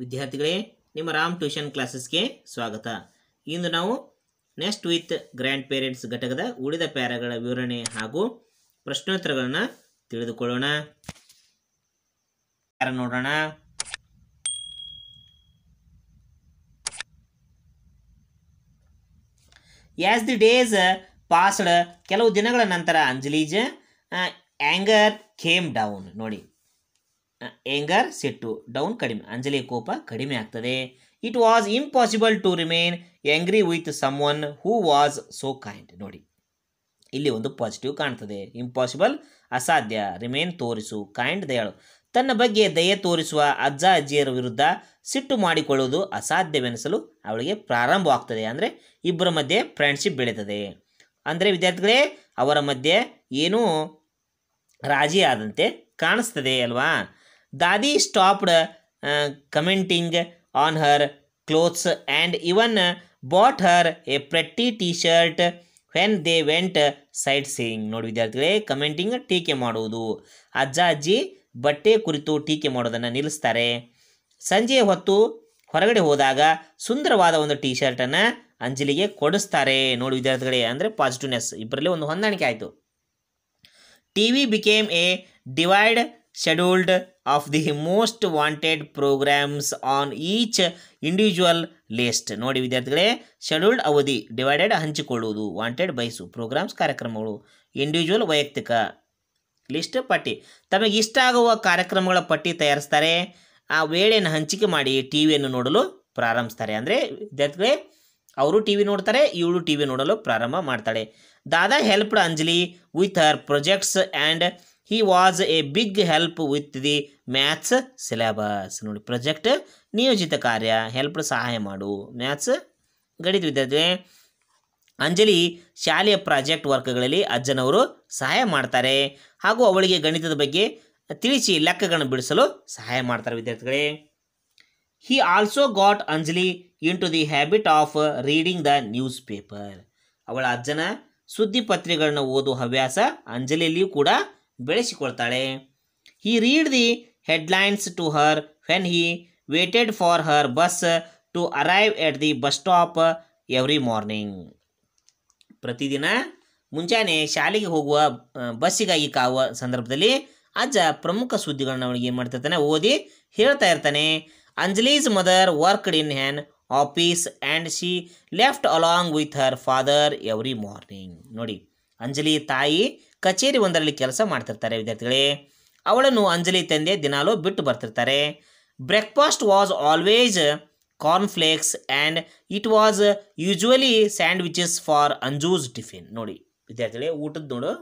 ವಿದ್ಯಾರ್ಥಿಗಳೇ ನಿಮ್ಮ ರಾಮ್ ಟ್ಯೂಷನ್ ಕ್ಲಾಸಸ್ಗೆ ಸ್ವಾಗತ ಇಂದು ನಾವು ನೆಕ್ಸ್ಟ್ ವಿತ್ ಗ್ರ್ಯಾಂಡ್ ಪೇರೆಂಟ್ಸ್ ಘಟಕದ ಉಳಿದ ಪ್ಯಾರಗಳ ವಿವರಣೆ ಹಾಗೂ ಪ್ರಶ್ನೋತ್ತರಗಳನ್ನು ತಿಳಿದುಕೊಳ್ಳೋಣ ಪ್ಯಾರ ನೋಡೋಣ ಯಾಸ್ ದಿ ಡೇಸ್ ಪಾಸ್ಡ್ ಕೆಲವು ದಿನಗಳ ನಂತರ ಅಂಜಲೀಜ್ ಆ್ಯಂಗರ್ ಖೇಮ್ ಡೌನ್ ನೋಡಿ ಎಂಗರ್ ಸಿಟ್ಟು ಡೌನ್ ಕಡಿಮೆ ಅಂಜಲಿ ಕೋಪ ಕಡಿಮೆ ಆಗ್ತದೆ it was impossible to remain angry with someone who was so kind ನೋಡಿ ಇಲ್ಲಿ ಒಂದು ಪಾಸಿಟಿವ್ ಕಾಣ್ತದೆ ಇಂಪಾಸಿಬಲ್ ಅಸಾಧ್ಯ ರಿಮೇನ್ ತೋರಿಸು ಕೈಂಡ್ ದಯಾಳು ತನ್ನ ಬಗ್ಗೆ ದಯೆ ತೋರಿಸುವ ಅಜ್ಜ ಅಜ್ಜಿಯರ ವಿರುದ್ಧ ಸಿಟ್ಟು ಮಾಡಿಕೊಳ್ಳುವುದು ಅಸಾಧ್ಯವೆನಿಸಲು ಅವಳಿಗೆ ಪ್ರಾರಂಭವಾಗ್ತದೆ ಅಂದರೆ ಇಬ್ಬರ ಮಧ್ಯೆ ಫ್ರೆಂಡ್ಶಿಪ್ ಬೆಳೀತದೆ ಅಂದರೆ ವಿದ್ಯಾರ್ಥಿಗಳೇ ಅವರ ಮಧ್ಯೆ ಏನೂ ರಾಜಿಯಾದಂತೆ ಆದಂತೆ ಕಾಣಿಸ್ತದೆ ಅಲ್ವಾ Dadi stopped commenting on her clothes and even bought her a pretty T shirt when they went sightseeing ನೋಡಿ ವಿದ್ಯಾರ್ಥಿಗಳೇ ಕಮೆಂಟಿಂಗ್ ಟೀಕೆ ಮಾಡುವುದು ಅಜ್ಜ ಅಜ್ಜಿ ಬಟ್ಟೆ ಕುರಿತು ಟೀಕೆ ಮಾಡೋದನ್ನು ನಿಲ್ಲಿಸ್ತಾರೆ ಸಂಜೆ ಹೊತ್ತು ಹೊರಗಡೆ ಹೋದಾಗ ಸುಂದರವಾದ ಒಂದು ಟಿ ಶರ್ಟನ್ನು ಅಂಜಲಿಗೆ ಕೊಡಿಸ್ತಾರೆ ನೋಡಿ ವಿದ್ಯಾರ್ಥಿಗಳೇ ಅಂದರೆ ಪಾಸಿಟಿವ್ನೆಸ್ ಇಬ್ಬರಲ್ಲಿ ಒಂದು ಹೊಂದಾಣಿಕೆ ಆಯಿತು T V became a divide scheduled of the most wanted programmes on each individual list ನೋಡಿ ವಿದ್ಯಾರ್ಥಿಗಳೇ ಶೆಡ್ಯೂಲ್ಡ್ ಅವಧಿ ಡಿವೈಡೆಡ್ ಹಂಚಿಕೊಳ್ಳುವುದು ವಾಂಟೆಡ್ ಬಯಸು ಪ್ರೋಗ್ರಾಮ್ಸ್ ಕಾರ್ಯಕ್ರಮಗಳು ಇಂಡಿವಿಜುವಲ್ ವೈಯಕ್ತಿಕ ಲಿಸ್ಟ್ ಪಟ್ಟಿ ತಮಗೆ ಇಷ್ಟ ಆಗುವ ಕಾರ್ಯಕ್ರಮಗಳ ಪಟ್ಟಿ ತಯಾರಿಸ್ತಾರೆ ಆ ವೇಳೆಯನ್ನು ಹಂಚಿಕೆ ಮಾಡಿ ಟಿ ವಿಯನ್ನು ನೋಡಲು ಪ್ರಾರಂಭಿಸ್ತಾರೆ ಅಂದರೆ ವಿದ್ಯಾರ್ಥಿಗಳೇ ಅವರು ಟಿ ವಿ ನೋಡ್ತಾರೆ ಇವಳು ಟಿ ವಿ ನೋಡಲು ಪ್ರಾರಂಭ ಮಾಡ್ತಾಳೆ Dada helped Anjali with her projects and he was a big help with the maths syllabus ನೋಡಿ ಪ್ರೊಜೆಕ್ಟ್ ನಿಯೋಜಿತ ಕಾರ್ಯ ಹೆಲ್ಪ್ ಸಹಾಯ ಮಾಡು ಮ್ಯಾಥ್ಸ್ ಗಣಿತ ವಿದ್ಯಾರ್ಥಿ ಅಂಜಲಿ ಶಾಲೆಯ ಪ್ರಾಜೆಕ್ಟ್ ವರ್ಕ್ಗಳಲ್ಲಿ ಅಜ್ಜನವರು ಸಹಾಯ ಮಾಡ್ತಾರೆ ಹಾಗೂ ಅವಳಿಗೆ ಗಣಿತದ ಬಗ್ಗೆ ತಿಳಿಸಿ ಲೆಕ್ಕಗಳನ್ನು ಬಿಡಿಸಲು ಸಹಾಯ ಮಾಡ್ತಾರೆ ವಿದ್ಯಾರ್ಥಿಗಳೇ he also got Anjali into the habit of reading the newspaper ಅವಳ ಅಜ್ಜನ ಸುದ್ದಿ ಪತ್ರಿಕೆಗಳನ್ನ ಓದುವ ಹವ್ಯಾಸ ಅಂಜಲಿಯಲ್ಲಿಯೂ ಕೂಡ ಬೆಳೆಸಿಕೊಳ್ತಾಳೆ he read the headlines to her when he waited for her bus to arrive at the bus stop every morning ಪ್ರತಿದಿನ ಮುಂಜಾನೆ ಶಾಲೆಗೆ ಹೋಗುವ ಬಸ್ಸಿಗಾಗಿ ಕಾವ ಸಂದರ್ಭದಲ್ಲಿ ಅಜ್ಜ ಪ್ರಮುಖ ಸುದ್ದಿಗಳನ್ನ ಅವನಿಗೆ ಏನು ಮಾಡ್ತಿರ್ತಾನೆ ಓದಿ ಹೇಳ್ತಾ ಇರ್ತಾನೆ Anjali's mother worked in an office and she left along with her father every morning ನೋಡಿ ಅಂಜಲಿ ತಾಯಿ ಕಚೇರಿ ಒಂದರಲ್ಲಿ ಕೆಲಸ ಮಾಡ್ತಿರ್ತಾರೆ ವಿದ್ಯಾರ್ಥಿಗಳೇ ಅವಳನ್ನು ಅಂಜಲಿ ತಂದೆ ದಿನಾಲೂ ಬಿಟ್ಟು ಬರ್ತಿರ್ತಾರೆ breakfast was always corn flakes and it was usually sandwiches for Anju's tiffin ನೋಡಿ ವಿದ್ಯಾರ್ಥಿಗಳೇ ಊಟದ ನೋಡು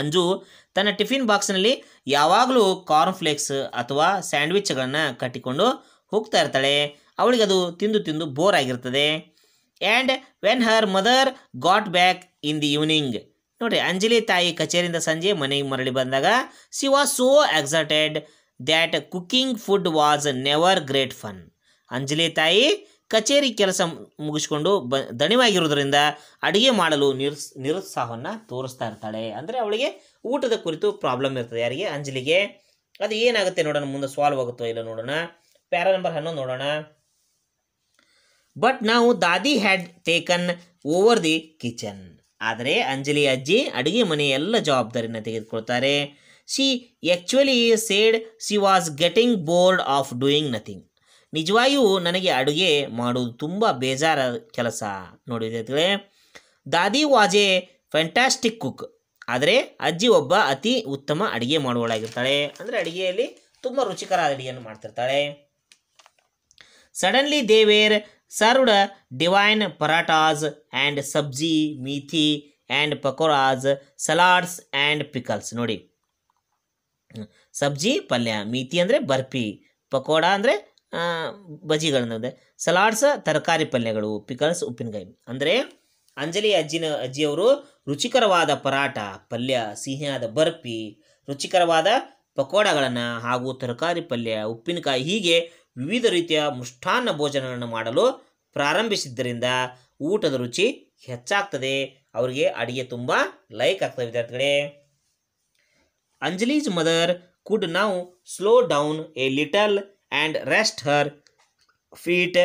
ಅಂಜು ತನ್ನ ಟಿಫಿನ್ ಬಾಕ್ಸ್ನಲ್ಲಿ ಯಾವಾಗಲೂ ಕಾರ್ನ್ಫ್ಲೇಕ್ಸ್ ಅಥವಾ ಸ್ಯಾಂಡ್ವಿಚ್ಗಳನ್ನು ಕಟ್ಟಿಕೊಂಡು ಹೋಗ್ತಾ ಇರ್ತಾಳೆ ಅವಳಿಗೆ ಅದು ತಿಂದು ತಿಂದು ಬೋರ್ ಆಗಿರ್ತದೆ and when her mother got back in the evening ನೋಡಿರಿ ಅಂಜಲಿ ತಾಯಿ ಕಚೇರಿಯಿಂದ ಸಂಜೆ ಮನೆಗೆ ಮರಳಿ ಬಂದಾಗ she was so excited that cooking food was never great fun Anjali ತಾಯಿ ಕಚೇರಿ ಕೆಲಸ ಮುಗಿಸ್ಕೊಂಡು ಬ ದಣಿವಾಗಿರೋದ್ರಿಂದ ಅಡುಗೆ ಮಾಡಲು ನಿರುಸ್ ನಿರುತ್ಸಾಹವನ್ನು ತೋರಿಸ್ತಾ ಇರ್ತಾಳೆ ಅಂದರೆ ಅವಳಿಗೆ ಊಟದ ಕುರಿತು ಪ್ರಾಬ್ಲಮ್ ಇರ್ತದೆ ಯಾರಿಗೆ ಅಂಜಲಿಗೆ ಅದು ಏನಾಗುತ್ತೆ ನೋಡೋಣ ಮುಂದೆ ಸಾಲ್ವ್ ಆಗುತ್ತೋ ಇಲ್ಲ ನೋಡೋಣ ಪ್ಯಾರಾ ನಂಬರ್ ಹನ್ನೊಂದು ನೋಡೋಣ ಬಟ್ ನಾವು Dadi had taken over the kitchen ಆದರೆ ಅಂಜಲಿ ಅಜ್ಜಿ ಅಡುಗೆ ಮನೆಯ ಎಲ್ಲ ಜವಾಬ್ದಾರಿನ ತೆಗೆದುಕೊಳ್ತಾರೆ she actually said she was getting bored of doing nothing ನಿಜವಾಗಿಯೂ ನನಗೆ ಅಡುಗೆ ಮಾಡುವುದು ತುಂಬ ಬೇಜಾರ ಕೆಲಸ ನೋಡಿದ್ರೆ Dadi was a fantastic cook ಆದರೆ ಅಜ್ಜಿ ಒಬ್ಬ ಅತಿ ಉತ್ತಮ ಅಡುಗೆ ಮಾಡುವಳಾಗಿರ್ತಾಳೆ ಅಂದರೆ ಅಡುಗೆಯಲ್ಲಿ ತುಂಬ ರುಚಿಕರ ಅಡುಗೆಯನ್ನು ಮಾಡ್ತಿರ್ತಾಳೆ suddenly they were served divine parathas and sabzi methi and pakoras salads and pickles ನೋಡಿ ಸಬ್ಜಿ ಪಲ್ಯ ಮೀಥಿ ಅಂದರೆ ಬರ್ಫಿ ಪಕೋಡ ಅಂದರೆ ಬಜಿಗಳನ್ನದೆ ಸಲಾಡ್ಸ್ ತರಕಾರಿ ಪಲ್ಯಗಳು ಪಿಕಲ್ಸ್ ಉಪ್ಪಿನಕಾಯಿ ಅಂದರೆ ಅಂಜಲಿ ಅಜ್ಜಿನ ಅಜ್ಜಿಯವರು ರುಚಿಕರವಾದ ಪರಾಟ ಪಲ್ಯ ಸಿಹಿಯಾದ ಬರ್ಫಿ ರುಚಿಕರವಾದ ಪಕೋಡಗಳನ್ನು ಹಾಗೂ ತರಕಾರಿ ಪಲ್ಯ ಉಪ್ಪಿನಕಾಯಿ ಹೀಗೆ ವಿವಿಧ ರೀತಿಯ ಮುಷ್ಠಾನ್ನ ಭೋಜನಗಳನ್ನು ಮಾಡಲು ಪ್ರಾರಂಭಿಸಿದ್ದರಿಂದ ಊಟದ ರುಚಿ ಹೆಚ್ಚಾಗ್ತದೆ ಅವರಿಗೆ ಅಡಿಗೆ ತುಂಬ ಲೈಕ್ ಆಗ್ತದೆ ವಿದ್ಯಾರ್ಥಿಗಳೇ Anjali's mother could now slow down a little and rest her feet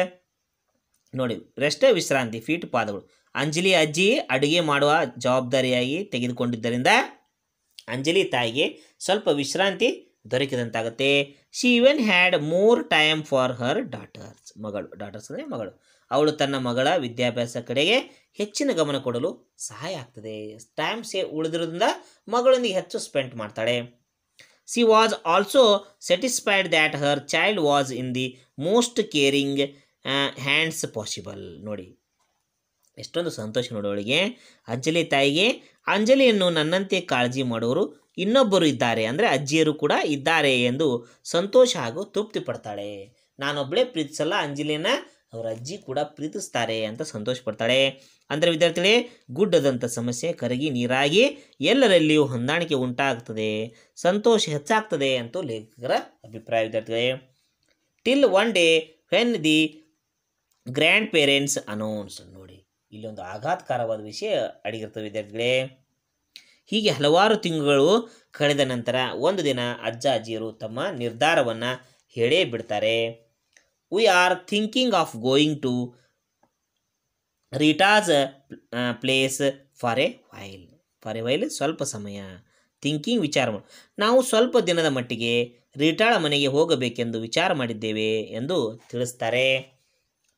ನೋಡಿ ರೆಸ್ಟ್ ವಿಶ್ರಾಂತಿ ಫೀಟ್ ಪಾದಗಳು ಅಂಜಲಿ ಅಜ್ಜಿ ಅಡುಗೆ ಮಾಡುವ ಜವಾಬ್ದಾರಿಯಾಗಿ ತೆಗೆದುಕೊಂಡಿದ್ದರಿಂದ ಅಂಜಲಿ ತಾಯಿಗೆ ಸ್ವಲ್ಪ ವಿಶ್ರಾಂತಿ ದೊರಕಿದಂತಾಗುತ್ತೆ she even had more time for her daughters ಮಗಳು ಡಾಟರ್ಸ್ ಅಂದರೆ ಮಗಳು ಅವಳು ತನ್ನ ಮಗಳ ವಿದ್ಯಾಭ್ಯಾಸ ಕಡೆಗೆ ಹೆಚ್ಚಿನ ಗಮನ ಕೊಡಲು ಸಹಾಯ ಆಗ್ತದೆ ಟೈಮ್ ಸೇ ಉಳಿದಿರೋದ್ರಿಂದ ಮಗಳೊಂದಿಗೆ ಹೆಚ್ಚು ಸ್ಪೆಂಡ್ ಮಾಡ್ತಾಳೆ she was also satisfied that her child was in the most caring hands possible ನೋಡಿ ಎಷ್ಟೊಂದು ಸಂತೋಷ ನೋಡೋಳಿಗೆ ಅಂಜಲಿ ತಾಯಿಗೆ ಅಂಜಲಿಯನ್ನು ನನ್ನಂತೆ ಕಾಳಜಿ ಮಾಡುವರು ಇನ್ನೊಬ್ಬರು ಇದ್ದಾರೆ ಅಂದರೆ ಅಜ್ಜಿಯರು ಕೂಡ ಇದ್ದಾರೆ ಎಂದು ಸಂತೋಷ ಹಾಗೂ ತೃಪ್ತಿ ಪಡ್ತಾಳೆ ನಾನೊಬ್ಬಳೇ ಪ್ರೀತಿಸಲ್ಲ ಅಂಜಲಿಯನ್ನು ಅವರ ಅಜ್ಜಿ ಕೂಡ ಪ್ರೀತಿಸ್ತಾರೆ ಅಂತ ಸಂತೋಷ ಪಡ್ತಾಳೆ ಅಂದರೆ ವಿದ್ಯಾರ್ಥಿಗಳೇ ಗುಡ್ಡದಂಥ ಸಮಸ್ಯೆ ಕರಗಿ ನೀರಾಗಿ ಎಲ್ಲರಲ್ಲಿಯೂ ಹೊಂದಾಣಿಕೆ ಉಂಟಾಗ್ತದೆ ಸಂತೋಷ ಹೆಚ್ಚಾಗ್ತದೆ ಅಂತೂ ಲೇಖಕರ ಅಭಿಪ್ರಾಯ ವಿದ್ಯಾರ್ಥಿಗಳೇ till one day when the grand grandparents announce ಇಲ್ಲಿ ಒಂದು ಆಘಾತಕಾರವಾದ ವಿಷಯ ಅಡಗಿರ್ತವೆ ವಿದ್ಯಾರ್ಥಿಗಳೇ ಹೀಗೆ ಹಲವಾರು ತಿಂಗಳು ಕಳೆದ ನಂತರ ಒಂದು ದಿನ ಅಜ್ಜ ಅಜ್ಜಿಯರು ತಮ್ಮ ನಿರ್ಧಾರವನ್ನು ಹೇಳೇ ಬಿಡ್ತಾರೆ we are thinking of going to Rita's place for a while for a while ಸ್ವಲ್ಪ ಸಮಯ ಥಿಂಕಿಂಗ್ ವಿಚಾರ ನಾವು ಸ್ವಲ್ಪ ದಿನದ ಮಟ್ಟಿಗೆ ರಿಟಾಳ ಮನೆಗೆ ಹೋಗಬೇಕೆಂದು ವಿಚಾರ ಮಾಡಿದ್ದೇವೆ ಎಂದು ತಿಳಿಸ್ತಾರೆ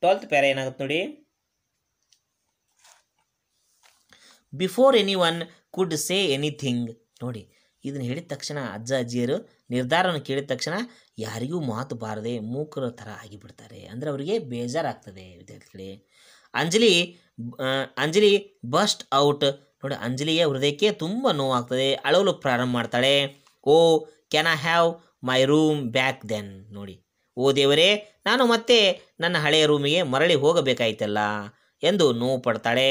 ಟ್ವೆಲ್ತ್ ಪ್ಯಾರ ಏನಾಗುತ್ತೆ ನೋಡಿ before anyone could say anything ನೋಡಿ ಇದನ್ನು ಹೇಳಿದ ತಕ್ಷಣ ಅಜ್ಜ ಅಜ್ಜಿಯರು ನಿರ್ಧಾರವನ್ನು ಕೇಳಿದ ತಕ್ಷಣ ಯಾರಿಗೂ ಮಾತು ಬಾರದೆ ಮೂಕರ ಥರ ಆಗಿಬಿಡ್ತಾರೆ ಅಂದರೆ ಅವರಿಗೆ ಬೇಜಾರಾಗ್ತದೆ ವಿದ್ಯಾರ್ಥಿಗಳೇ ಅಂಜಲಿ ಅಂಜಲಿ ಬಸ್ಟ್ ಔಟ್ ನೋಡಿ ಅಂಜಲಿಯ ಹೃದಯಕ್ಕೆ ತುಂಬ ನೋವಾಗ್ತದೆ ಅಳವಲು ಪ್ರಾರಂಭ ಮಾಡ್ತಾಳೆ oh can I have my room back then ನೋಡಿ ಓ ದೇವರೇ ನಾನು ಮತ್ತೆ ನನ್ನ ಹಳೆಯ ರೂಮಿಗೆ ಮರಳಿ ಹೋಗಬೇಕಾಯ್ತಲ್ಲ ಎಂದು ನೋವು ಪಡ್ತಾಳೆ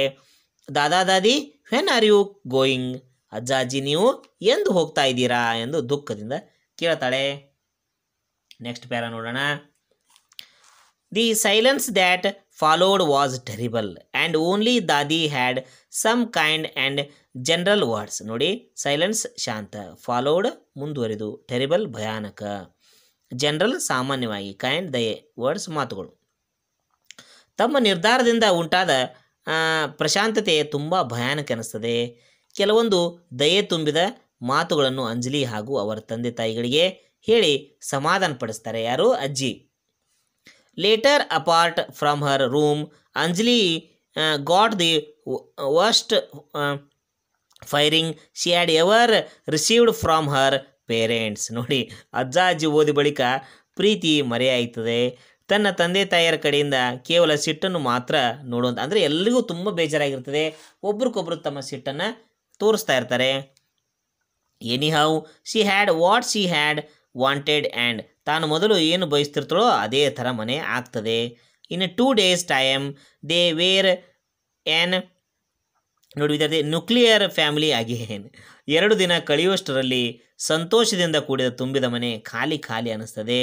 Dada Dadi when are you going ಅಜ್ಜ ಅಜ್ಜಿ ನೀವು ಎಂದು ಹೋಗ್ತಾ ಇದ್ದೀರಾ ಎಂದು ದುಃಖದಿಂದ ಕೇಳ್ತಾಳೆ ನೆಕ್ಸ್ಟ್ ಪ್ಯಾರ ನೋಡೋಣ the silence that followed was terrible and only Dadi had some kind and general words ನೋಡಿ ಸೈಲೆನ್ಸ್ ಶಾಂತ ಫಾಲೋಡ್ ಮುಂದುವರಿದು ಟೆರಿಬಲ್ ಭಯಾನಕ ಜನರಲ್ ಸಾಮಾನ್ಯವಾಗಿ ಕೈಂಡ್ ದಯೆ ವರ್ಡ್ಸ್ ಮಾತುಗಳು ತಮ್ಮ ನಿರ್ಧಾರದಿಂದ ಉಂಟಾದ ಪ್ರಶಾಂತತೆ ತುಂಬ ಭಯಾನಕ ಅನ್ನಿಸ್ತದೆ ಕೆಲವೊಂದು ದಯೆ ತುಂಬಿದ ಮಾತುಗಳನ್ನು ಅಂಜಲಿ ಹಾಗೂ ಅವರ ತಂದೆ ತಾಯಿಗಳಿಗೆ ಹೇಳಿ ಸಮಾಧಾನ ಪಡಿಸ್ತಾರೆ ಯಾರು ಅಜ್ಜಿ later apart from her room Anjali got the worst firing she had ever received from her parents ನೋಡಿ ಅಜ್ಜ ಅಜ್ಜಿ ಓದಿ ಬಳಿಕ ಪ್ರೀತಿ ಮರೆಯಾಯ್ತದೆ ತನ್ನ ತಂದೆ ತಾಯಿಯರ ಕಡೆಯಿಂದ ಕೇವಲ ಸಿಟ್ಟನ್ನು ಮಾತ್ರ ನೋಡುವಂಥ ಅಂದರೆ ಎಲ್ಲರಿಗೂ ತುಂಬ ಬೇಜಾರಾಗಿರ್ತದೆ ಒಬ್ರಿಗೊಬ್ರು ತಮ್ಮ ಸಿಟ್ಟನ್ನು ತೋರಿಸ್ತಾ ಇರ್ತಾರೆ anyhow she had what she had wanted and ತಾನು ಮೊದಲು ಏನು ಬಯಸ್ತಿರ್ತಾಳೋ ಅದೇ ಥರ ಮನೆ ಆಗ್ತದೆ in two days time they were an ನೋಡಿ ವಿದ್ಯಾರ್ಥಿ ನ್ಯೂಕ್ಲಿಯರ್ ಫ್ಯಾಮಿಲಿ ಆಗಿ ಎರಡು ದಿನ ಕಳೆಯುವಷ್ಟರಲ್ಲಿ ಸಂತೋಷದಿಂದ ಕೂಡಿದ ತುಂಬಿದ ಮನೆ ಖಾಲಿ ಖಾಲಿ ಅನ್ನಿಸ್ತದೆ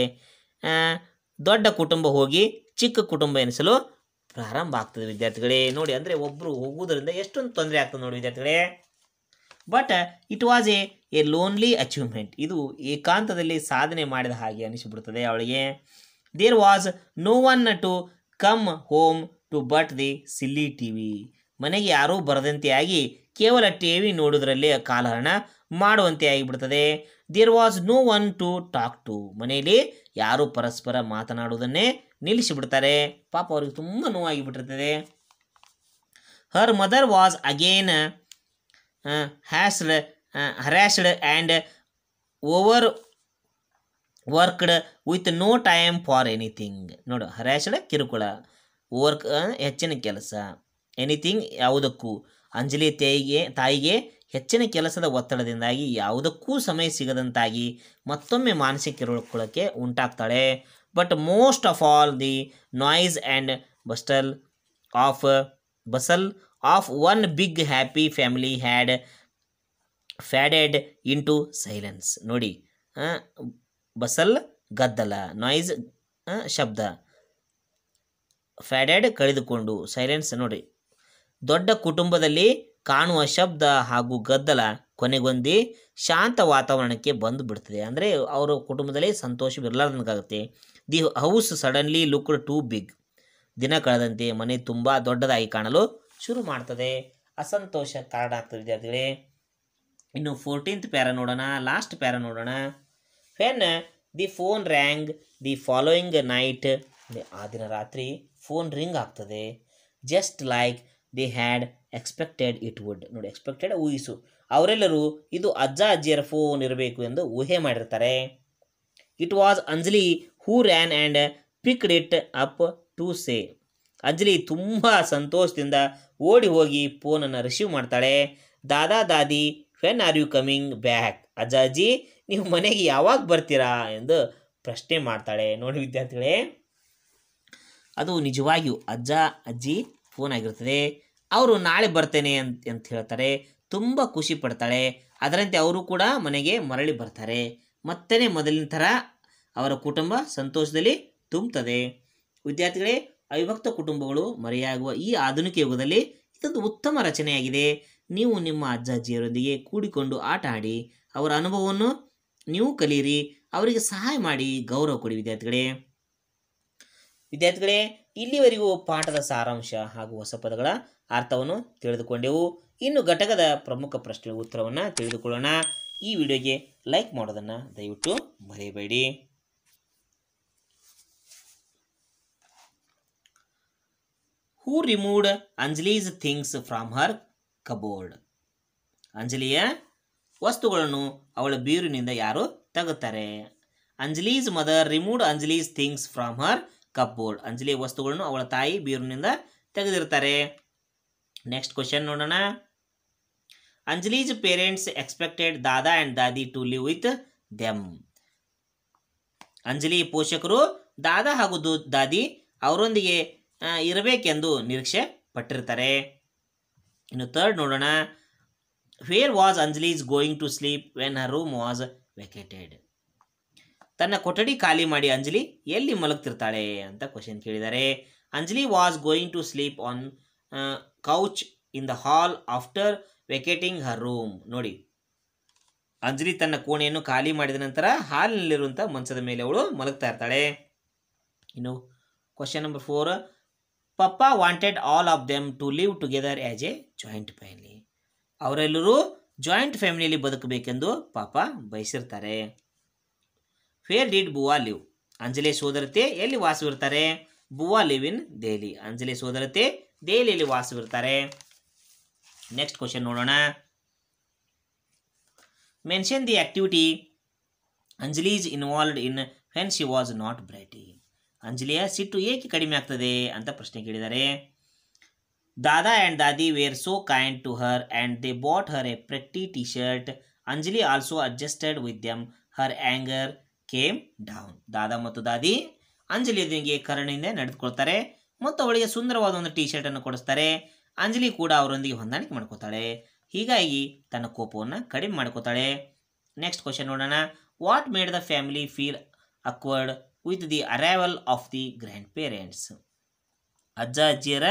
ದೊಡ್ಡ ಕುಟುಂಬ ಹೋಗಿ ಚಿಕ್ಕ ಕುಟುಂಬ ಎನಿಸಲು ಪ್ರಾರಂಭ ಆಗ್ತದೆ ವಿದ್ಯಾರ್ಥಿಗಳೇ ನೋಡಿ ಅಂದರೆ ಒಬ್ಬರು ಹೋಗುವುದರಿಂದ ಎಷ್ಟೊಂದು ತೊಂದರೆ ಆಗ್ತದೆ ನೋಡಿ ವಿದ್ಯಾರ್ಥಿಗಳೇ but it was a a lonely achievement ಇದು ಏಕಾಂತದಲ್ಲಿ ಸಾಧನೆ ಮಾಡಿದ ಹಾಗೆ ಅನಿಸಿಬಿಡ್ತದೆ ಅವಳಿಗೆ there was no one to come home to but the silly T V ಮನೆಗೆ ಯಾರೂ ಬರದಂತೆಯಾಗಿ ಕೇವಲ ಟಿ ವಿ ನೋಡೋದರಲ್ಲಿ ಕಾಲಹರಣ ಮಾಡುವಂತೆ ಆಗಿಬಿಡ್ತದೆ there was no one to talk to ಮನೆಯಲ್ಲಿ ಯಾರು ಪರಸ್ಪರ ಮಾತನಾಡುವುದನ್ನೇ ನಿಲ್ಲಿಸಿಬಿಡ್ತಾರೆ ಪಾಪ ಅವ್ರಿಗೆ ತುಂಬ ನೋವಾಗಿ ನೋವಾಗಿಬಿಟ್ಟಿರ್ತದೆ ಹರ್ ಮದರ್ ವಾಸ್ ಅಗೇನ್ ಹ್ಯಾಸ್ಡ್ harassed and overworked with no time for anything ನೋಡು ಹರ್ಯಾಸ್ಡ್ ಕಿರುಕುಳ ವರ್ಕ್ ಹೆಚ್ಚಿನ ಕೆಲಸ ಎನಿಥಿಂಗ್ ಯಾವುದಕ್ಕೂ ಅಂಜಲಿ ತಾಯಿಗೆ ತಾಯಿಗೆ ಹೆಚ್ಚಿನ ಕೆಲಸದ ಒತ್ತಡದಿಂದಾಗಿ ಯಾವುದಕ್ಕೂ ಸಮಯ ಸಿಗದಂತಾಗಿ ಮತ್ತೊಮ್ಮೆ ಮಾನಸಿಕ ಇರುಳ್ಕೊಳ್ಳೋಕ್ಕೆ ಉಂಟಾಗ್ತಾಳೆ but most of all the noise and bustle of bustle of one big happy family had faded into silence ನೋಡಿ ಬಸಲ್ ಗದ್ದಲ ನಾಯ್ಸ್ ಶಬ್ದ ಫ್ಯಾಡೆಡ್ ಕಳೆದುಕೊಂಡು ಸೈಲೆನ್ಸ್ ನೋಡಿ ದೊಡ್ಡ ಕುಟುಂಬದಲ್ಲಿ ಕಾಣುವ ಶಬ್ದ ಹಾಗೂ ಗದ್ದಲ ಕೊನೆಗೊಂದಿ ಶಾಂತ ವಾತಾವರಣಕ್ಕೆ ಬಂದು ಬಿಡ್ತದೆ ಅಂದರೆ ಅವರ ಕುಟುಂಬದಲ್ಲಿ ಸಂತೋಷವಿರಲಾರ್ದಂಗಾಗುತ್ತೆ the house suddenly look too big ದಿನ ಕಳೆದಂತೆ ಮನೆ ತುಂಬ ದೊಡ್ಡದಾಗಿ ಕಾಣಲು ಶುರು ಮಾಡ್ತದೆ ಅಸಂತೋಷ ಕಾರಣ ಆಗ್ತದೆ ವಿದ್ಯಾರ್ಥಿಗಳೇ ಇನ್ನು ಫೋರ್ಟೀನ್ತ್ ಪ್ಯಾರ ನೋಡೋಣ ಲಾಸ್ಟ್ ಪ್ಯಾರ ನೋಡೋಣ when the phone rang the following night ಆ ದಿನ ರಾತ್ರಿ ಫೋನ್ ರಿಂಗ್ ಆಗ್ತದೆ just like they had expected it would ನೋಡಿ ಎಕ್ಸ್ಪೆಕ್ಟೆಡ್ ಊಹಿಸು ಅವರೆಲ್ಲರೂ ಇದು ಅಜ್ಜ ಅಜ್ಜಿಯರ ಫೋನ್ ಇರಬೇಕು ಎಂದು ಊಹೆ ಮಾಡಿರ್ತಾರೆ it was Anjali who ran and picked it up to say Anjali ತುಂಬ ಸಂತೋಷದಿಂದ ಓಡಿ ಹೋಗಿ ಫೋನನ್ನು ರಿಸೀವ್ ಮಾಡ್ತಾಳೆ Dada Dadi when are you coming back ಅಜ್ಜ ಅಜ್ಜಿ ನೀವು ಮನೆಗೆ ಯಾವಾಗ ಬರ್ತೀರಾ ಎಂದು ಪ್ರಶ್ನೆ ಮಾಡ್ತಾಳೆ ನೋಡಿ ವಿದ್ಯಾರ್ಥಿಗಳೇ ಅದು ನಿಜವಾಗಿಯೂ ಅಜ್ಜ ಅಜ್ಜಿ ಫೋನ್ ಆಗಿರ್ತದೆ ಅವರು ನಾಳೆ ಬರ್ತೇನೆ ಅಂತ ಅಂತ ಹೇಳ್ತಾರೆ ತುಂಬ ಖುಷಿ ಪಡ್ತಾಳೆ ಅದರಂತೆ ಅವರು ಕೂಡ ಮನೆಗೆ ಮರಳಿ ಬರ್ತಾರೆ ಮತ್ತೇ ಮೊದಲಿನ ಥರ ಅವರ ಕುಟುಂಬ ಸಂತೋಷದಲ್ಲಿ ತುಂಬುತ್ತದೆ ವಿದ್ಯಾರ್ಥಿಗಳೇ ಅವಿಭಕ್ತ ಕುಟುಂಬಗಳು ಮರೆಯಾಗುವ ಈ ಆಧುನಿಕ ಯುಗದಲ್ಲಿ ಇದೊಂದು ಉತ್ತಮ ರಚನೆಯಾಗಿದೆ ನೀವು ನಿಮ್ಮ ಅಜ್ಜ ಅಜ್ಜಿಯರೊಂದಿಗೆ ಕೂಡಿಕೊಂಡು ಆಟ ಆಡಿ ಅವರ ಅನುಭವವನ್ನು ನೀವು ಕಲಿಯಿರಿ ಅವರಿಗೆ ಸಹಾಯ ಮಾಡಿ ಗೌರವ ಕೊಡಿ ವಿದ್ಯಾರ್ಥಿಗಳೇ ವಿದ್ಯಾರ್ಥಿಗಳೇ ಇಲ್ಲಿವರೆಗೂ ಪಾಠದ ಸಾರಾಂಶ ಹಾಗೂ ಹೊಸ ಪದಗಳ ಅರ್ಥವನ್ನು ತಿಳಿದುಕೊಂಡೆವು ಇನ್ನು ಘಟಕದ ಪ್ರಮುಖ ಪ್ರಶ್ನೆ ಉತ್ತರವನ್ನು ತಿಳಿದುಕೊಳ್ಳೋಣ ಈ ವಿಡಿಯೋಗೆ ಲೈಕ್ ಮಾಡೋದನ್ನು ದಯವಿಟ್ಟು ಮರೆಯಬೇಡಿ who removed Anjali's things from her cupboard ಅಂಜಲಿಯ ವಸ್ತುಗಳನ್ನು ಅವಳ ಬೀರಿನಿಂದ ಯಾರು ತಗುತ್ತಾರೆ Anjali's mother removed Anjali's things from her cupboard ಅಂಜಲಿಯ ವಸ್ತುಗಳನ್ನು ಅವಳ ತಾಯಿ ಬೀರಿನಿಂದ ತೆಗೆದಿರ್ತಾರೆ ನೆಕ್ಸ್ಟ್ ಕ್ವಶನ್ ನೋಡೋಣ Anjali's parents expected Dada and Dadi to live with them Anjali ಪೋಷಕರು ದಾದಾ ಹಾಗೂ ದಾದಿ ಅವರೊಂದಿಗೆ ಇರಬೇಕೆಂದು ನಿರೀಕ್ಷೆ ಪಟ್ಟಿರ್ತಾರೆ ಇನ್ನು ತರ್ಡ್ ನೋಡೋಣ where was Anjali's going to sleep when her room was vacated ತನ್ನ ಕೊಠಡಿ ಖಾಲಿ ಮಾಡಿ ಅಂಜಲಿ ಎಲ್ಲಿ ಮಲಗ್ತಿರ್ತಾಳೆ ಅಂತ ಕ್ವಶನ್ ಕೇಳಿದ್ದಾರೆ Anjali was going to sleep on couch in the hall after vacating her room ನೋಡಿ ಅಂಜಲಿ ತನ್ನ ಕೋಣೆಯನ್ನು ಖಾಲಿ ಮಾಡಿದ ನಂತರ ಹಾಲ್ನಲ್ಲಿರುವಂಥ ಮಂಚದ ಮೇಲೆ ಅವಳು ಮಲಗ್ತಾ ಇರ್ತಾಳೆ ಇನ್ನು question number four papa wanted all of them to live together as a joint family ಅವರೆಲ್ಲರೂ ಜಾಯಿಂಟ್ ಫ್ಯಾಮಿಲಿಯಲ್ಲಿ ಬದುಕಬೇಕೆಂದು ಪಾಪ ಬಯಸಿರ್ತಾರೆ where did Bua live Anjali ಸೋದರತೆ ಎಲ್ಲಿ ವಾಸವಿರ್ತಾರೆ ಬುವಾ ಲಿವ್ ಇನ್ ದೆಹಲಿ ಅಂಜಲಿ ಸೋದರತೆ ದೆಹಲಿಯಲ್ಲಿ ವಾಸವಿರ್ತಾರೆ ನೆಕ್ಸ್ಟ್ ಕ್ವಶನ್ ನೋಡೋಣ mention the activity Anjali is involved in when she was not ಬ್ರೈಟಿ ಅಂಜಲಿಯ ಸಿಟ್ಟು ಏಕೆ ಕಡಿಮೆ ಆಗ್ತದೆ ಅಂತ ಪ್ರಶ್ನೆ ಕೇಳಿದ್ದಾರೆ Dada and Dadi were so kind to her and they bought her a pretty T shirt Anjali also adjusted with them her anger came down Dada ಮತ್ತು ದಾದಿ ಅಂಜಲಿ ಕರುಣೆಯಿಂದ ನಡೆದುಕೊಳ್ತಾರೆ ಮತ್ತು ಅವಳಿಗೆ ಸುಂದರವಾದ ಒಂದು ಟೀ ಶರ್ಟನ್ನು ಕೊಡಿಸ್ತಾರೆ ಅಂಜಲಿ ಕೂಡ ಅವರೊಂದಿಗೆ ಹೊಂದಾಣಿಕೆ ಮಾಡ್ಕೋತಾಳೆ ಹೀಗಾಗಿ ತನ್ನ ಕೋಪವನ್ನು ಕಡಿಮೆ ಮಾಡ್ಕೋತಾಳೆ ನೆಕ್ಸ್ಟ್ ಕ್ವಶನ್ ನೋಡೋಣ what made the family feel awkward with the arrival of the grand grandparents ಅಜ್ಜ ಅಜ್ಜಿಯರ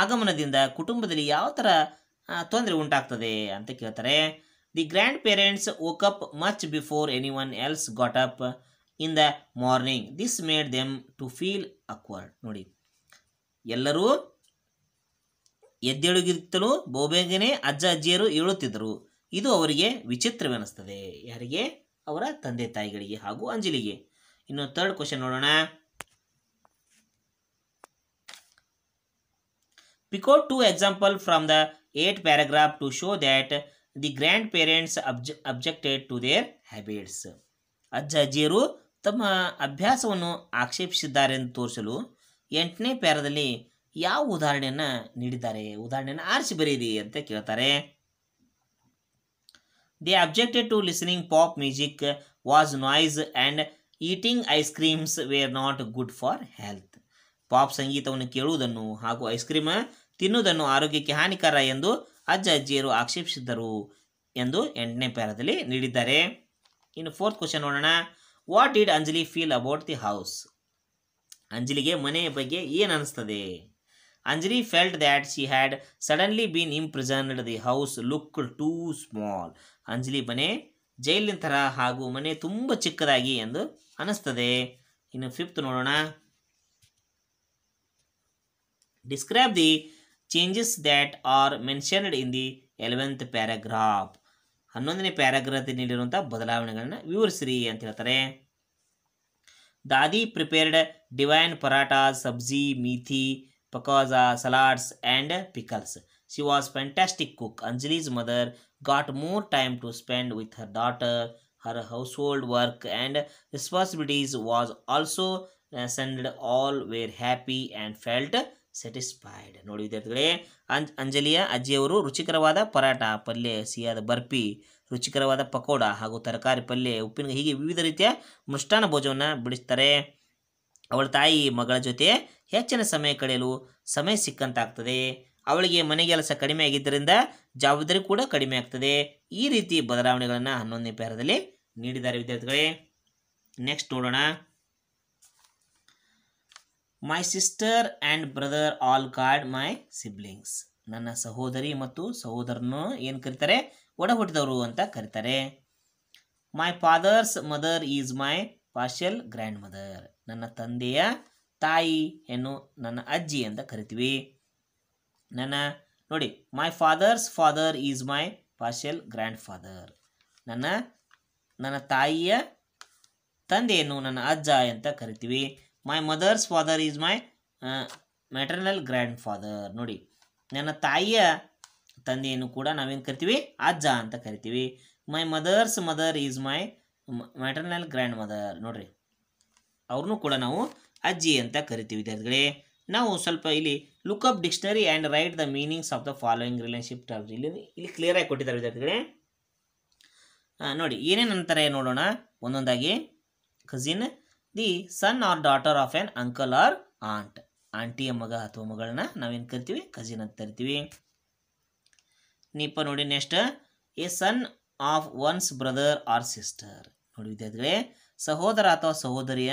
ಆಗಮನದಿಂದ ಕುಟುಂಬದಲ್ಲಿ ಯಾವ ಥರ ತೊಂದರೆ ಉಂಟಾಗ್ತದೆ ಅಂತ ಕೇಳ್ತಾರೆ the grand grandparents occupy much before anyone else got up in the morning this made them to feel awkward ನೋಡಿ ಎಲ್ಲರೂ ಎದ್ದೆಳುಗಿತ್ತಲೂ ಬಹುಬೇಗನೆ ಅಜ್ಜ ಅಜ್ಜಿಯರು ಏಳುತ್ತಿದ್ದರು ಇದು ಅವರಿಗೆ ವಿಚಿತ್ರವೆನಿಸ್ತದೆ ಯಾರಿಗೆ ಅವರ ತಂದೆ ತಾಯಿಗಳಿಗೆ ಹಾಗೂ ಅಂಜಲಿಗೆ ಇನ್ನು ಥರ್ಡ್ ಕ್ವಶನ್ ನೋಡೋಣ pick two example from the eighth paragraph to show that the grand grandparents ಅಬ್ಜ ಅಬ್ಜೆಕ್ಟೆಡ್ ಟು ದೇರ್ ಹ್ಯಾಬಿಟ್ಸ್ ಅಜ್ಜ ಅಜ್ಜಿಯರು ತಮ್ಮ ಅಭ್ಯಾಸವನ್ನು ಆಕ್ಷೇಪಿಸಿದ್ದಾರೆಂದು ತೋರಿಸಲು ಎಂಟನೇ ಪ್ಯಾರದಲ್ಲಿ ಯಾವ ಉದಾಹರಣೆಯನ್ನು ನೀಡಿದ್ದಾರೆ ಉದಾಹರಣೆಯನ್ನು ಆರಿಸಿ ಬರೀರಿ ಅಂತ ಕೇಳ್ತಾರೆ they objected to listening pop music was noise and eating ice creams were not good for health pop ಸಂಗೀತವನ್ನು ಕೇಳುವುದನ್ನು ಹಾಗೂ ಐಸ್ ಕ್ರೀಮ್ ತಿನ್ನುವುದನ್ನು ಆರೋಗ್ಯಕ್ಕೆ ಹಾನಿಕರ ಎಂದು ಅಜ್ಜ ಅಜ್ಜಿಯರು ಆಕ್ಷೇಪಿಸಿದ್ದರು ಎಂದು ಎಂಟನೇ ಪ್ಯಾರದಲ್ಲಿ ನೀಡಿದ್ದಾರೆ ಇನ್ನು ಫೋರ್ತ್ ಕ್ವಶನ್ ನೋಡೋಣ what did Anjali feel about the house ಅಂಜಲಿಗೆ ಮನೆಯ ಬಗ್ಗೆ ಏನು ಅನಿಸ್ತದೆ Anjali felt that she had suddenly been imprisoned the house look too small Anjali ಮನೆ ಜೈಲಿನ ಥರ ಹಾಗೂ ಮನೆ ತುಂಬ ಚಿಕ್ಕದಾಗಿ ಎಂದು ಅನಿಸ್ತದೆ ಇನ್ನು ಫಿಫ್ತ್ ನೋಡೋಣ describe the changes that are mentioned in the eleventh paragraph ಹನ್ನೊಂದನೇ ಪ್ಯಾರಾಗ್ರಾಫ್ ನೀಡಿರುವಂಥ ಬದಲಾವಣೆಗಳನ್ನು ವಿವರಿಸಿರಿ ಅಂತ ಹೇಳ್ತಾರೆ Dadi prepared divine paratha sabzi methi pakora salads and pickles she was fantastic cook Anjali's mother got more time to spend with her daughter her household work and responsibilities was also send all were happy and felt satisfied ನೋಡಿ ವಿದ್ಯಾರ್ಥಿಗಳೇ ಅಂಜ್ ಅಂಜಲಿಯ ಅಜ್ಜಿಯವರು ರುಚಿಕರವಾದ ಪರಾಟ ಪಲ್ಯ ಹಸಿಯಾದ ಬರ್ಪಿ ರುಚಿಕರವಾದ ಪಕೋಡ ಹಾಗೂ ತರಕಾರಿ ಪಲ್ಯ ಉಪ್ಪಿನ ಹೀಗೆ ವಿವಿಧ ರೀತಿಯ ಮೃಷ್ಟಾನ ಭೋಜವನ್ನು ಬಿಡಿಸ್ತಾರೆ ಅವಳ ತಾಯಿ ಮಗಳ ಜೊತೆ ಹೆಚ್ಚಿನ ಸಮಯ ಕಳೆಯಲು ಸಮಯ ಸಿಕ್ಕಂತಾಗ್ತದೆ ಅವಳಿಗೆ ಮನೆ ಕೆಲಸ ಕಡಿಮೆ ಆಗಿದ್ದರಿಂದ ಜವಾಬ್ದಾರಿ ಕೂಡ ಕಡಿಮೆ ಆಗ್ತದೆ ಈ ರೀತಿ ಬದಲಾವಣೆಗಳನ್ನು ಹನ್ನೊಂದನೇ ಪ್ಯಾರದಲ್ಲಿ ನೀಡಿದ್ದಾರೆ ವಿದ್ಯಾರ್ಥಿಗಳೇ ನೆಕ್ಸ್ಟ್ ನೋಡೋಣ my sister and brother are called my siblings ನನ್ನ ಸಹೋದರಿ ಮತ್ತು ಸಹೋದರನು ಏನು ಕರೀತಾರೆ ಒಡ ಅಂತ ಕರೀತಾರೆ my father's mother is my paternal grandmother ನನ್ನ ತಂದೆಯ ತಾಯಿ ನನ್ನ ಅಜ್ಜಿ ಅಂತ ಕರಿತೀವಿ ನನ್ನ ನೋಡಿ my father's father is my paternal grandfather ನನ್ನ ನನ್ನ ತಾಯಿಯ ತಂದೆಯನ್ನು ನನ್ನ ಅಜ್ಜ ಅಂತ ಕರಿತೀವಿ my mother's father is my maternal grandfather ನೋಡಿ ನನ್ನ ತಾಯಿಯ ತಂದೆಯನ್ನು ಕೂಡ ನಾವೇನು ಕರಿತೀವಿ ಅಜ್ಜ ಅಂತ ಕರಿತೀವಿ my mother's mother is my maternal grandmother ನೋಡ್ರಿ ಅವ್ರನ್ನೂ ಕೂಡ ನಾವು ಅಜ್ಜಿ ಅಂತ ಕರಿತೀವಿ ವಿದ್ಯಾರ್ಥಿಗಳೇ ನಾವು ಸ್ವಲ್ಪ ಇಲ್ಲಿ look up dictionary and write the meanings of the following relationship terms ಇಲ್ಲಿ ಇಲ್ಲಿ ಆಗಿ ಕೊಟ್ಟಿದ್ದಾರೆ ವಿದ್ಯಾರ್ಥಿಗಳೇ ನೋಡಿ ಏನೇನು ಅಂತಾರೆ ನೋಡೋಣ ಒಂದೊಂದಾಗಿ cousin the son or daughter of an uncle or aunt ಆಂಟಿಯ ಮಗ ಅಥವಾ ಮಗಳನ್ನ ನಾವೇನು ಕರಿತೀವಿ ಕಸಿನ್ ಅಂತ ಕರಿತೀವಿ ನೀಪ ನೋಡಿ next a son of one's brother or sister ನೋಡಿ ವಿದ್ಯಾರ್ಥಿಗಳೇ ಸಹೋದರ ಅಥವಾ ಸಹೋದರಿಯ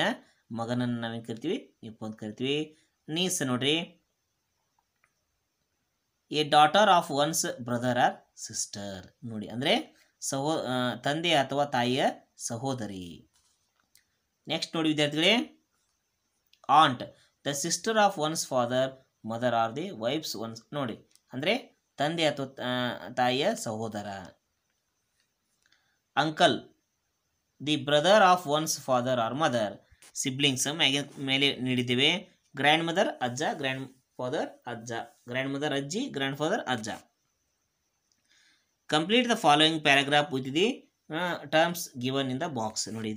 ಮಗನನ್ನು ನಾವೇನು ಕರಿತೀವಿ ನೀಪ ಅಂತ ಕರಿತೀವಿ ನೀಸ್ ನೋಡ್ರಿ a daughter of one's brother or sister ನೋಡಿ ಅಂದರೆ ಸಹೋ ತಂದೆ ಅಥವಾ ತಾಯಿಯ ಸಹೋದರಿ ನೆಕ್ಸ್ಟ್ ನೋಡಿ ವಿದ್ಯಾರ್ಥಿಗಳೇ aunt the sister of one's father mother or the wife's one's ನೋಡಿ ಅಂದರೆ ತಂದೆ ಅಥವಾ ತಾಯಿಯ ಸಹೋದರ uncle the brother of one's father or mother siblings ಮ್ಯಾಗಿನ ಮೇಲೆ ನೀಡಿದ್ದೇವೆ ಗ್ರ್ಯಾಂಡ್ ಮದರ್ ಅಜ್ಜ ಗ್ರ್ಯಾಂಡ್ ಫಾದರ್ ಅಜ್ಜ ಗ್ರ್ಯಾಂಡ್ ಮದರ್ ಅಜ್ಜಿ ಗ್ರ್ಯಾಂಡ್ ಫಾದರ್ ಅಜ್ಜ complete the following paragraph with the terms given in the box ನೋಡಿ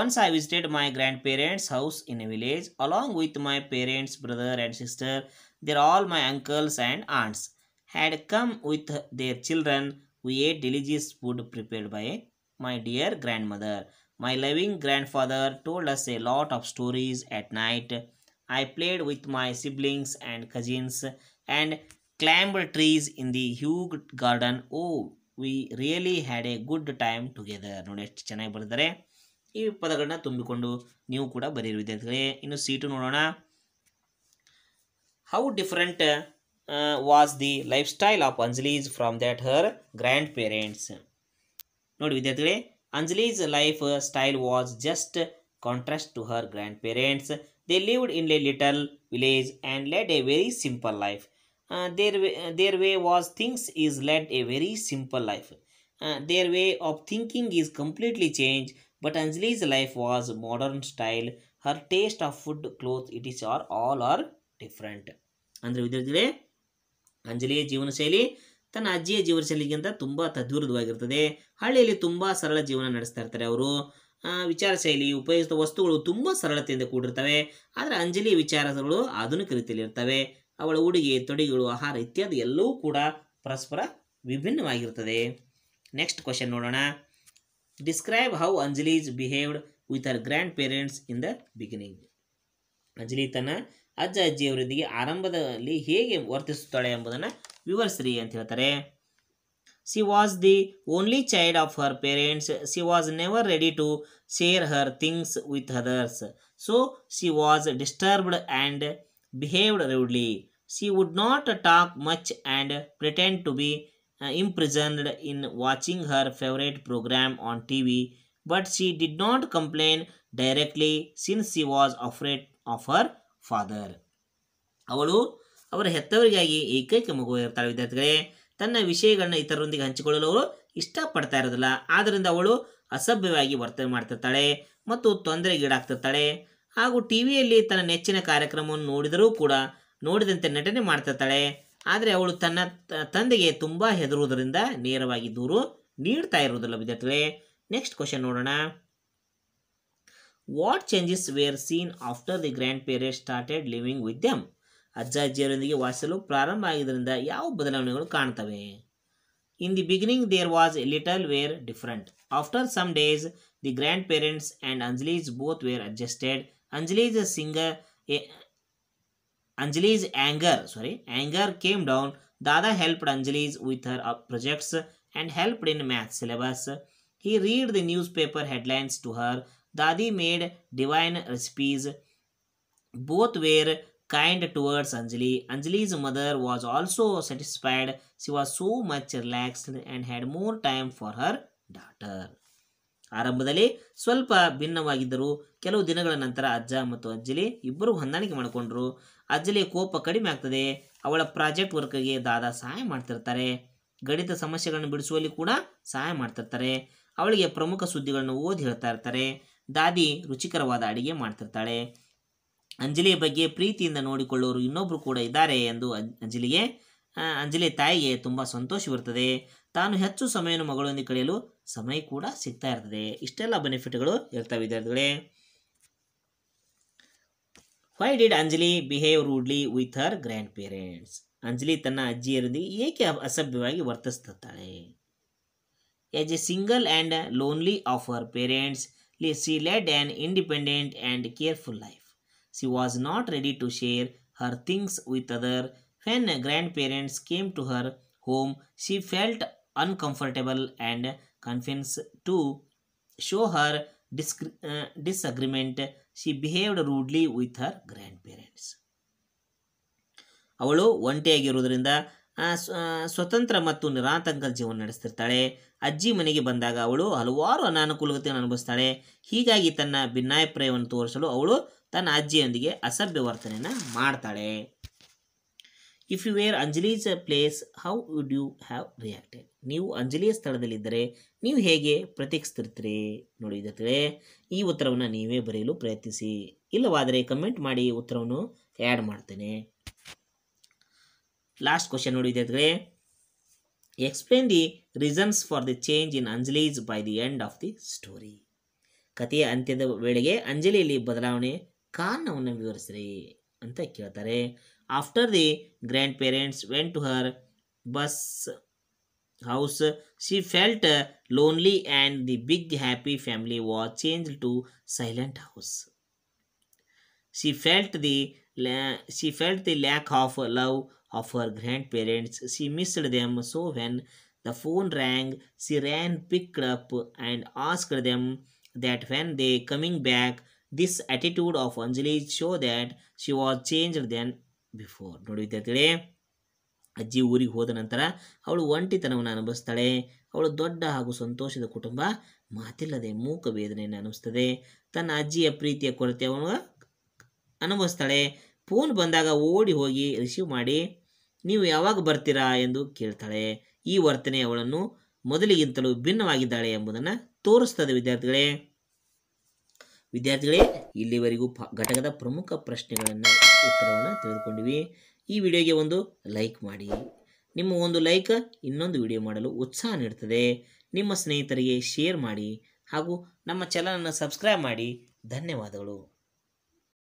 once I visited my grandparents house in a village along with my parents brother and sister are all my uncles and aunts. Had come with their children. We ate delicious food prepared by my dear grandmother. My loving grandfather told us a lot of stories at night. I played with my siblings and cousins and climbed trees in the huge garden. Oh, we really had a good time together ನೋಡಿ ಎಷ್ಟು ಚೆನ್ನಾಗಿ ಬರೆದಿದ್ದಾರೆ ಈ ಪದಗಳನ್ನ ತುಂಬಿಕೊಂಡು ನೀವು ಕೂಡ ಬರೀರಿ ವಿದ್ಯಾರ್ಥಿಗಳೇ ಇನ್ನು ಸೀಟು ನೋಡೋಣ how different uh, was the lifestyle of Anjali's from that her grandparents. Note Vidyatule, Anjali's lifestyle was just contrast to her grandparents. They lived in a little village and led a very simple life. Uh, their, way, their way was things is led a very simple life. Uh, their way of thinking is completely changed, but Anjali's life was modern style. Her taste of food, clothes, it is all are different ಅಂದರೆ ವಿದ್ಯಾರ್ಥಿಗಳೇ ಅಂಜಲಿಯ ಜೀವನ ಶೈಲಿ ತನ್ನ ಅಜ್ಜಿಯ ಜೀವನ ಶೈಲಿಗಿಂತ ತುಂಬ ತದ್ವಿರುದ್ಧವಾಗಿರ್ತದೆ ಹಳ್ಳಿಯಲ್ಲಿ ತುಂಬ ಸರಳ ಜೀವನ ನಡೆಸ್ತಾ ಇರ್ತಾರೆ ಅವರು ವಿಚಾರ ಶೈಲಿ ಉಪಯುಕ್ತ ವಸ್ತುಗಳು ತುಂಬ ಸರಳತೆಯಿಂದ ಕೂಡಿರ್ತವೆ ಆದರೆ ಅಂಜಲಿ ವಿಚಾರಗಳು ಆಧುನಿಕ ರೀತಿಯಲ್ಲಿ ಇರ್ತವೆ ಅವಳ ಉಡುಗೆ ತೊಡಿಗಳು ಆಹಾರ ಇತ್ಯಾದಿ ಎಲ್ಲವೂ ಕೂಡ ಪರಸ್ಪರ ವಿಭಿನ್ನವಾಗಿರ್ತದೆ ನೆಕ್ಸ್ಟ್ ಕ್ವಶನ್ ನೋಡೋಣ describe how Anjali is behaved with her grandparents in the beginning Anjali ತನ್ನ ಅಜ್ಜ ಅಜ್ಜಿಯವರೊಂದಿಗೆ ಆರಂಭದಲ್ಲಿ ಹೇಗೆ ವರ್ತಿಸುತ್ತಾಳೆ ಎಂಬುದನ್ನು ವಿವರಿಸ್ರಿ ಅಂತ ಹೇಳ್ತಾರೆ she was the only child of her parents she was never ready to share her things with others so she was disturbed and behaved rudely she would not talk much and pretend to be in watching her favourite programme on TV but she did not complain directly since she was afraid of her father ಅವಳು ಅವರ ಹೆತ್ತವರಿಗಾಗಿ ಏಕೈಕ ಮಗು ಇರ್ತಾಳೆ ವಿದ್ಯಾರ್ಥಿಗಳೇ ತನ್ನ ವಿಷಯಗಳನ್ನ ಇತರರೊಂದಿಗೆ ಹಂಚಿಕೊಳ್ಳಲು ಅವಳು ಇಷ್ಟಪಡ್ತಾ ಇರೋದಿಲ್ಲ ಆದ್ದರಿಂದ ಅವಳು ಅಸಭ್ಯವಾಗಿ ವರ್ತನೆ ಮಾಡ್ತಿರ್ತಾಳೆ ಮತ್ತು ತೊಂದರೆಗೀಡಾಗ್ತಿರ್ತಾಳೆ ಹಾಗೂ ಟಿ ವಿಯಲ್ಲಿ ತನ್ನ ನೆಚ್ಚಿನ ಕಾರ್ಯಕ್ರಮವನ್ನು ನೋಡಿದರೂ ಕೂಡ ನೋಡಿದಂತೆ ನಟನೆ ಮಾಡ್ತಿರ್ತಾಳೆ ಆದರೆ ಅವಳು ತನ್ನ ತಂದೆಗೆ ತುಂಬ ಹೆದರುವುದರಿಂದ ನೇರವಾಗಿ ದೂರು ನೀಡ್ತಾ ಇರುವುದಿಲ್ಲ ವಿದ್ಯಾರ್ಥಿಗಳೇ ನೆಕ್ಸ್ಟ್ ಕ್ವಶನ್ ನೋಡೋಣ what changes were seen after the grand parent started living with them ಅಜ್ಜ ಅಜ್ಜಿಯರೊಂದಿಗೆ ವಾಸಿಸಲು ಪ್ರಾರಂಭ ಆಗಿದ್ದರಿಂದ ಯಾವ ಬದಲಾವಣೆಗಳು ಕಾಣ್ತವೆ in the beginning there was a little were different after some days the grand parents and Anjali's both were adjusted Anjali's singer Anjali's anger sorry anger came down Dada helped Anjali's with her projects and helped in math syllabus he read the newspaper headlines to her Dadi made divine recipes both were kind towards Anjali Anjali's mother was also satisfied She was so much relaxed and had more time for her daughter. ಆರಂಭದಲ್ಲಿ ಸ್ವಲ್ಪ ಭಿನ್ನವಾಗಿದ್ದರು ಕೆಲವು ದಿನಗಳ ನಂತರ ಅಜ್ಜ ಮತ್ತು ಅಜ್ಜಲಿ ಇಬ್ಬರು ಹೊಂದಾಣಿಕೆ ಮಾಡಿಕೊಂಡ್ರು ಅಜ್ಜಲಿ ಕೋಪ ಕಡಿಮೆ ಆಗ್ತದೆ ಅವಳ ಪ್ರಾಜೆಕ್ಟ್ ವರ್ಕ್ಗೆ ದಾದ ಸಹಾಯ ಮಾಡ್ತಿರ್ತಾರೆ ಗಣಿತ ಸಮಸ್ಯೆಗಳನ್ನು ಬಿಡಿಸುವಲ್ಲಿ ಕೂಡ ಸಹಾಯ ಮಾಡ್ತಿರ್ತಾರೆ ಅವಳಿಗೆ ಪ್ರಮುಖ ಸುದ್ದಿಗಳನ್ನು ಓದಿ ಹೇಳ್ತಾ ಇರ್ತಾರೆ ದಾದಿ ರುಚಿಕರವಾದ ಅಡಿಗೆ ಮಾಡ್ತಿರ್ತಾಳೆ ಅಂಜಲಿಯ ಬಗ್ಗೆ ಪ್ರೀತಿಯಿಂದ ನೋಡಿಕೊಳ್ಳೋರು ಇನ್ನೊಬ್ಬರು ಕೂಡ ಇದ್ದಾರೆ ಎಂದು ಅಂಜಲಿಗೆ ಅಂಜಲಿ ತಾಯಿಗೆ ತುಂಬ ಸಂತೋಷವಿರ್ತದೆ ತಾನು ಹೆಚ್ಚು ಸಮಯವನ್ನು ಮಗಳೊಂದಿಗೆ ಕಳೆಯಲು ಸಮಯ ಕೂಡ ಸಿಗ್ತಾ ಇರ್ತದೆ ಇಷ್ಟೆಲ್ಲ ಬೆನಿಫಿಟ್ಗಳು ಇರ್ತವೆ ವಿದ್ಯಾರ್ಥಿಗಳೇ why did Anjali behave rudely with her grand parents Anjali ತನ್ನ ಅಜ್ಜಿಯರೊಂದಿಗೆ ಏಕೆ ಅಸಭ್ಯವಾಗಿ ವರ್ತಿಸ್ತಿರ್ತಾಳೆ as a single and lonely of our parents she led an independent and careful life. She was not ready to share her things with others. When grandparents came to her home, she felt uncomfortable and convinced to show her uh, disagreement. She behaved rudely with her grandparents. ಅವಳು ಒಂಟಿಯಾಗಿರುವುದರಿಂದ ಸ್ವತಂತ್ರ ಮತ್ತು ನಿರಾತಂಕ ಜೀವನ ನಡೆಸ್ತಿರ್ತಾಳೆ ಅಜ್ಜಿ ಮನೆಗೆ ಬಂದಾಗ ಅವಳು ಹಲವಾರು ಅನಾನುಕೂಲತೆಯನ್ನು ಅನುಭವಿಸ್ತಾಳೆ ಹೀಗಾಗಿ ತನ್ನ ಭಿನ್ನಾಭಿಪ್ರಾಯವನ್ನು ತೋರಿಸಲು ಅವಳು ತನ್ನ ಅಜ್ಜಿಯೊಂದಿಗೆ ಅಸಭ್ಯ ವರ್ತನೆಯನ್ನು ಮಾಡ್ತಾಳೆ if you were Anjali's a place how would you have reacted ನೀವು ಅಂಜಲಿಯ ಸ್ಥಳದಲ್ಲಿದ್ದರೆ ನೀವು ಹೇಗೆ ಪ್ರತೀಕ್ಷಿಸ್ತಿರ್ತೀರಿ ನೋಡಿ ವಿದ್ಯಾರ್ಥಿಗಳೇ ಈ ಉತ್ತರವನ್ನು ನೀವೇ ಬರೆಯಲು ಪ್ರಯತ್ನಿಸಿ ಇಲ್ಲವಾದರೆ ಕಮೆಂಟ್ ಮಾಡಿ ಉತ್ತರವನ್ನು ಆ್ಯಡ್ ಮಾಡ್ತೇನೆ ಲಾಸ್ಟ್ ಕ್ವಶನ್ ನೋಡಿ explain the reasons for the change in Anjali's by by the end the story story ಕಥೆಯ ಅಂತ್ಯದ ವೇಳೆಗೆ ಅಂಜಲಿಯಲ್ಲಿ ಬದಲಾವಣೆ ಕಾರಣವನ್ನು ವಿವರಿಸ್ರಿ ಅಂತ ಕೇಳ್ತಾರೆ after the grand parents went to her bus house she felt lonely and the big happy family was change to silent house she felt the she felt the lack of love of her grandparents. She missed them, so when the phone rang, she ran, picked up, and asked them that when they coming back. This attitude of Anjali showed that she was changed than before. ನೋಡಿ ವಿದ್ಯಾರ್ಥಿಗಳೇ ಅಜ್ಜಿ ಊರಿಗೆ ಹೋದ ನಂತರ ಅವಳು ಒಂಟಿತನವನ್ನು ಅನುಭವಿಸ್ತಾಳೆ ಅವಳು ದೊಡ್ಡ ಹಾಗೂ ಸಂತೋಷದ ಕುಟುಂಬ ಮಾತಿಲ್ಲದೆ ಮೂಕ ವೇದನೆಯನ್ನು ಅನುಭವಿಸ್ತದೆ ತನ್ನ ಅಜ್ಜಿಯ ಪ್ರೀತಿಯ ಕೊರತೆ ಅವನು ಅನುಭವಿಸ್ತಾಳೆ ಫೋನ್ ಬಂದಾಗ ಓಡಿ ಹೋಗಿ ರಿಸೀವ್ ಮಾಡಿ ನೀವು ಯಾವಾಗ ಬರ್ತೀರಾ ಎಂದು ಕೇಳ್ತಾಳೆ ಈ ವರ್ತನೆ ಅವಳನ್ನು ಮೊದಲಿಗಿಂತಲೂ ಭಿನ್ನವಾಗಿದ್ದಾಳೆ ಎಂಬುದನ್ನು ತೋರಿಸ್ತದೆ ವಿದ್ಯಾರ್ಥಿಗಳೇ ವಿದ್ಯಾರ್ಥಿಗಳೇ ಇಲ್ಲಿವರೆಗೂ ಘಟಕದ ಪ್ರಮುಖ ಪ್ರಶ್ನೆಗಳನ್ನು ಉತ್ತರವನ್ನು ತಿಳಿದುಕೊಂಡಿವಿ ಈ ವಿಡಿಯೋಗೆ ಒಂದು ಲೈಕ್ ಮಾಡಿ ನಿಮ್ಮ ಒಂದು ಲೈಕ್ ಇನ್ನೊಂದು ವಿಡಿಯೋ ಮಾಡಲು ಉತ್ಸಾಹ ನೀಡುತ್ತದೆ ನಿಮ್ಮ ಸ್ನೇಹಿತರಿಗೆ ಶೇರ್ ಮಾಡಿ ಹಾಗೂ ನಮ್ಮ ಚಾನಲನ್ನು ಸಬ್ಸ್ಕ್ರೈಬ್ ಮಾಡಿ ಧನ್ಯವಾದಗಳು